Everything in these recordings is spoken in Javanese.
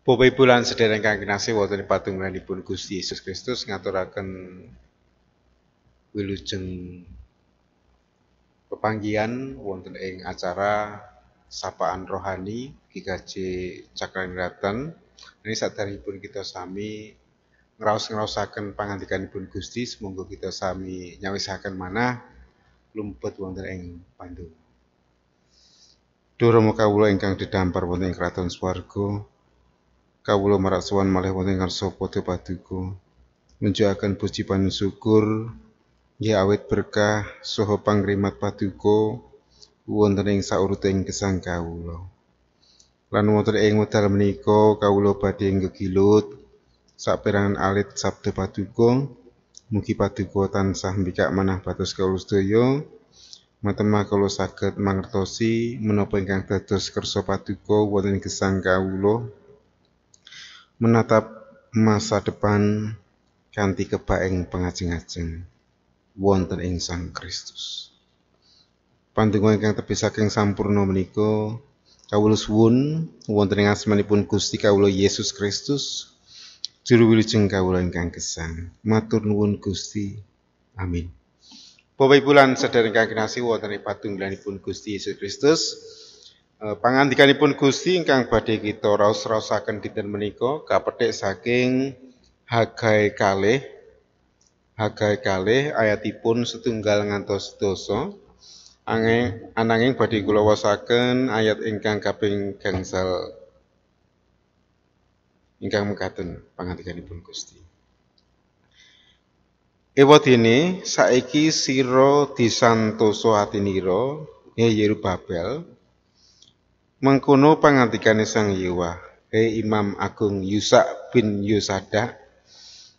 Bapak Ibu lan sedherek ingkang kinasih wonten ing patunggalipun Gusti Yesus Kristus ngaturaken wilujeng pepanggihan wonten ing acara sapaan rohani GKJ Cakraniraton. Ini sadaripun kita sami ngraos-ngraosaken pangandikanipun Gusti semoga kita sami nyawisaken manah lumpet wonten ing pandung. Durma kawula ingkang didampar wonten ing kraton swargo kawula maraksuan malih wonten ngarsa padha paduka nunjukaken puji syukur ya awet berkah soho pangrimat paduka wonten ing sauruting gesang kawula lan wonten ing wekdal menika kawula badhe gegilut saperangan alit sabda paduka mugi paduka tansah mbikak manah batas kawula sedaya Matema kula saged mangertosi menapa ingkang dados kersa paduka wonten gesang kawula menatap masa depan kanthi kebaeng pengajeng-ajeng wonten ing Sang Kristus. Pandengan ingkang tebih saking sampurna menika kawula suwun wonten ing asmanipun Gusti kawula Yesus Kristus juru wilujeng kawula ingkang gesang. Matur nuwun Gusti. Amin. Bapak Ibu lan sedherek ingkang kinasih wonten ing patunggilanipun Gusti Yesus Kristus, Eh, pangandikanipun Gusti ingkang badhe kita raos-raosaken dinten menika kapetik saking Hagai kalih Hagai kalih ayatipun setunggal ngantos sedasa ananging badhe kula wasaken ayat ingkang kaping gangsal ingkang mekaten pangandikanipun Gusti ini saiki siro disantoso atinira he babel. mengkono pangantikane Sang Yewa, he Imam Agung Yusak bin Yusada,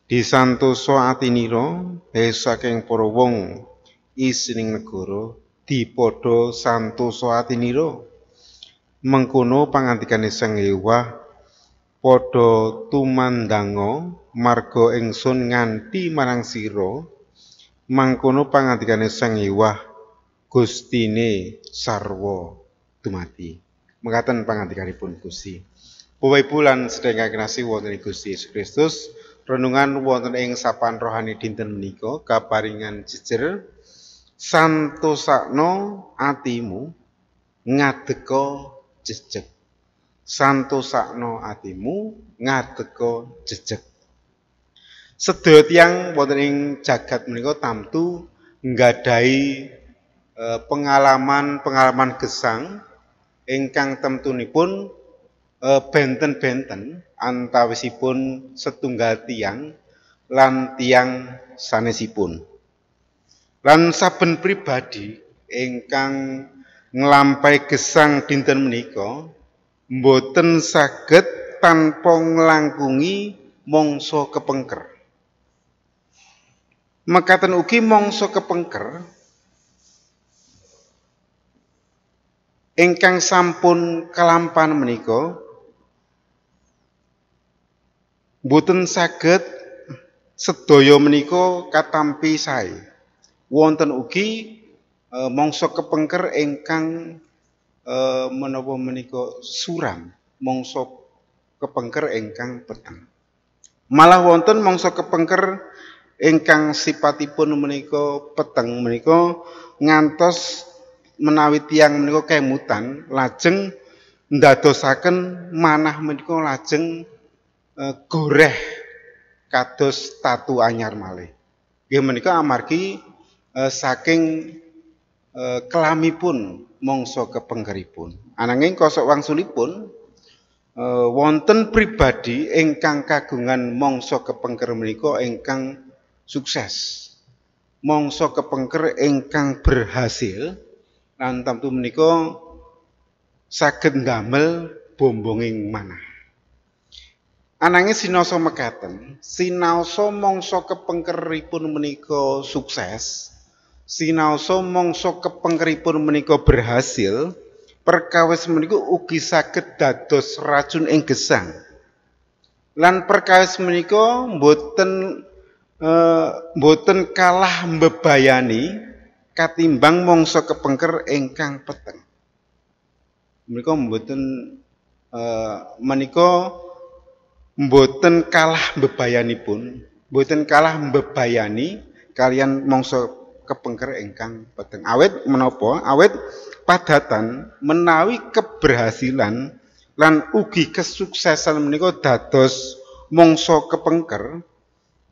disantoso atiniro, he saking para wong isining negara dipodo santoso atiniro, mengkono pangantikane Sang Yewa, podo tumandango margo ingsun nganti marang siro, mangkono pangantikane Sang Yewa, gustine sarwa tumati. mekaten pangandikanipun Gusti. Puwaibu bulan sedaya kinasih wonten ing Gusti Yesus Kristus, renungan wonten ing sapan rohani dinten menika kaparingan jejer santosakno atimu ngadeka jejeg. Santosakno atimu ngadeka jejeg. Sedaya tiyang wonten ing jagat menika tamtu nggadahi eh, pengalaman-pengalaman gesang ingkang temtunipun eh, benten-benten antawisipun setunggal tiang lan tiang sanesipun. Lan saben pribadi ingkang nglampahi gesang dinten menika mboten saged tanpa nglangkungi mangsa kepengker. Mekaten ugi mangsa kepengker engkang sampun kelampan menika mboten saged sedaya menika katampi sae wonten ugi e, mangsa kepengker ingkang e, menapa menika suram mangsa kepengker ingkang peteng malah wonten mangsa kepengker ingkang sipatipun menika peteng menika ngantos menawi tiang menika kemutan lajeng ndadosaken manah menika lajeng e, goreh kados tatu anyar malih. Nggih menika amargi e, saking e, kelamipun mangsa kepengkeripun. Ananging kosok wangsulipun e, wonten pribadi ingkang kagungan mangsa kepengker menika ingkang sukses. Mangsa kepengker ingkang berhasil Lan tamtu menika saged ndamel bombonging manah. Ananging sinasa mekaten, sinaosa mangsa kepengkeripun menika sukses, sinaosa mangsa kepengkeripun menika berhasil, perkawis menika ugi saged dados racun ing gesang. Lan perkawis menika mboten eh, mboten kalah mbebayani katimbang mongso kepengker engkang peteng. Mereka mboten e, menika mboten kalah bebayani pun, mboten kalah bebayani kalian mongso kepengker engkang peteng. Awet menopo, awet padatan menawi keberhasilan lan ugi kesuksesan menika dados mongso kepengker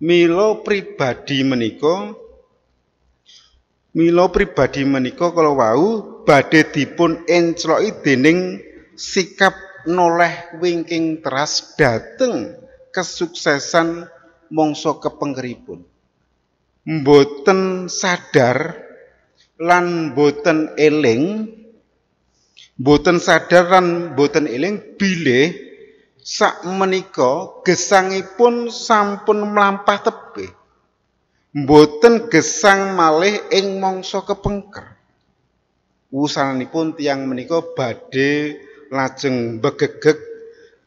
milo pribadi menika Mila pribadi menika kala wau badhe dipun encloki dening sikap noleh wingking teras dhateng kesuksesan mangsa kepengeripun. Mboten sadar lan mboten eling mboten sadar lan mboten eling bilih sak menika gesangipun sampun mlampah tebih mboten gesang malih ing mangsa kepengker. Wusananipun tiang menika badhe lajeng begegek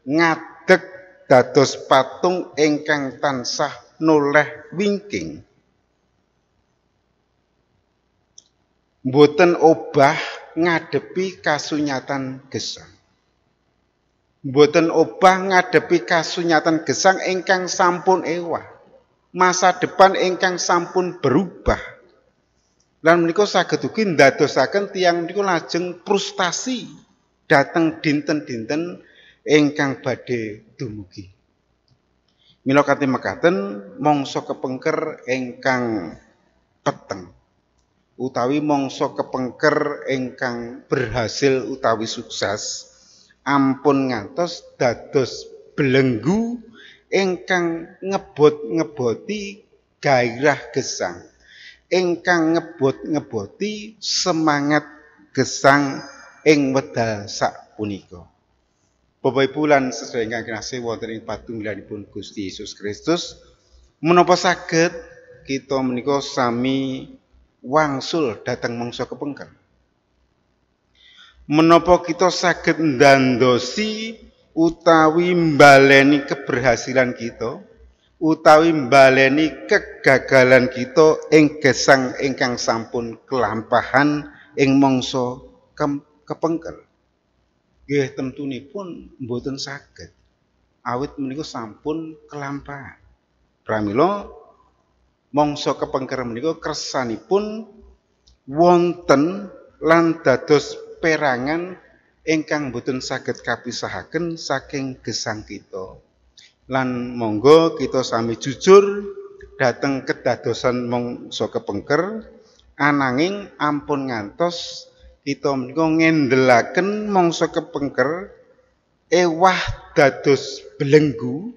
ngadeg dados patung ingkang tansah noleh wingking. Mboten obah ngadepi kasunyatan gesang. Mboten obah ngadepi kasunyatan gesang ingkang sampun ewah masa depan ingkang sampun berubah. Lan menika saged ugi ndadosaken tiyang niku lajeng frustasi dateng dinten-dinten ingkang badhe dumugi. Mila kate mekaten mangsa kepengker ingkang peteng utawi mangsa kepengker ingkang berhasil utawi sukses ampun ngantos dados belenggu ingkang ngebot-ngeboti gairah gesang ingkang ngebot-ngeboti semangat gesang ing wedal sak punika Bapak Ibu lan sedaya ingkang kinasih wonten ing patunggalipun Gusti Yesus Kristus menapa saged kita menika sami wangsul dateng mangsa kepengker menapa kita saged ndandosi utawi mbaleni keberhasilan kita utawi mbaleni kegagalan kita ing gesang ingkang sampun kelampahan ing mangsa kepengkel nggih tentunipun mboten saged awit menika sampun kelampahan Pramilo, mangsa kepengker menika kersanipun wonten lan dados perangan engkang boten saged kapisahaken saking gesang kita. Lan monggo kita sami jujur dhateng kedadosan mongso kepengker ananging ampun ngantos kita menika ngendhelaken mangsa kepengker ewah dados belenggu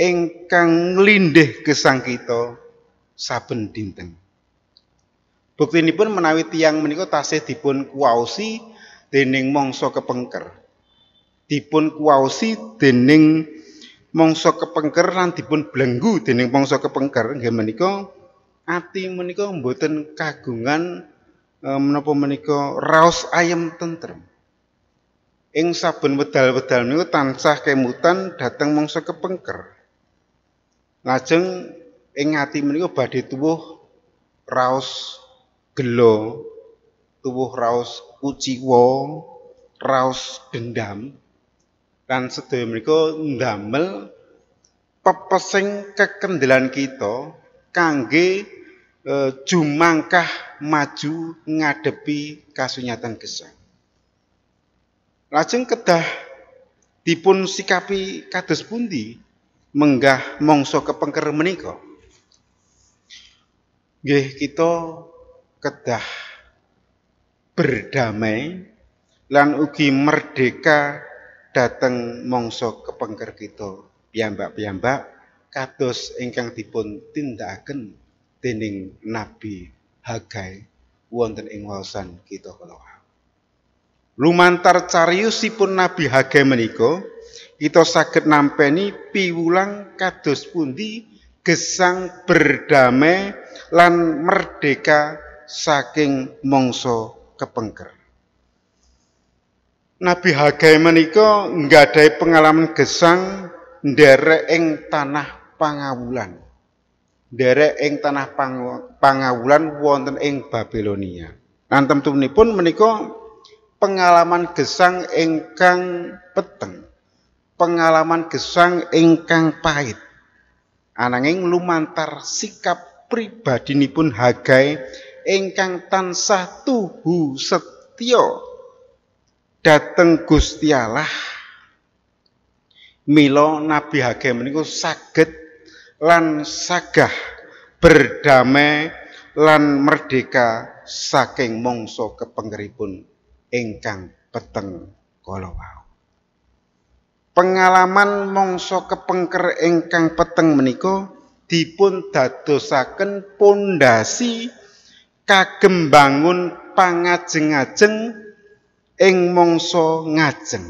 ingkang nglindih gesang kita saben dinten. Buktinipun menawi tiang menika tasih dipun kuwaosi dening mangsa kepengker dipun kuwasi dening mangsa kepengker lan dipun belenggu dening mangsa kepengker nggih menika ati menika mboten kagungan e, menapa menika raos ayam tentrem ing saben wedal-wedal niku tansah kemutan dhateng mangsa kepengker lajeng ing ati menika badhe tuwuh raos gelo raus raos uciwa, raus dendam dan sedaya mereka ndamel pepesing kekendelan kita kangge e, jumangkah maju ngadepi kasunyatan gesang. Lajeng kedah dipun sikapi kados pundi menggah mongso kepengker menika. Nggih kita kedah berdamai lan ugi merdeka dateng mongso kepengker kita piyambak-piyambak kados ingkang dipun tindakaken dening Nabi Hagai wonten ing wawasan kita kalawau. Lumantar cariyosipun Nabi Hagai menika kita saged nampeni piwulang kados pundi gesang berdamai lan merdeka saking mongso kepengker. Nabi Hagai menika nggadai pengalaman gesang derek ing tanah pangawulan. Derek ing tanah pangawulan wonten ing Babilonia. Lan temtunipun menika pengalaman gesang ingkang peteng. Pengalaman gesang ingkang pahit. Ananging lumantar sikap pribadinipun Hagai ingkang tansah tuhu setya dateng Gusti Allah mila Nabi hage meniku saged lan sagah berdame lan merdeka saking mongso kepengkeripun ingkang peteng kalawau pengalaman mongso kepengker ingkang peteng menika dipun dadosaken pondasi kagem bangun pangajeng-ajeng ing mangsa ngajeng.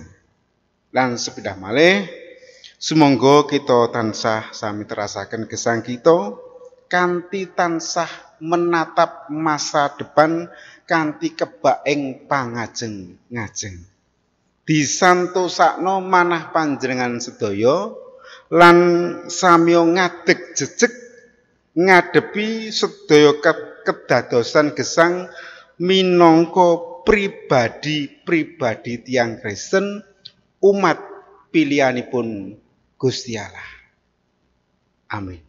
Lan sepedah malih, sumangga kita tansah sami terasaken gesang kita kanthi tansah menatap masa depan kanthi kebak ing pangajeng ngajeng. Disantosakno manah panjenengan sedaya lan samyo ngadeg jejeg ngadepi sedaya dadosan gesang minangka pribadi-pribadi tiang Kristen umat pilihanipun Gusti Allah. Amin.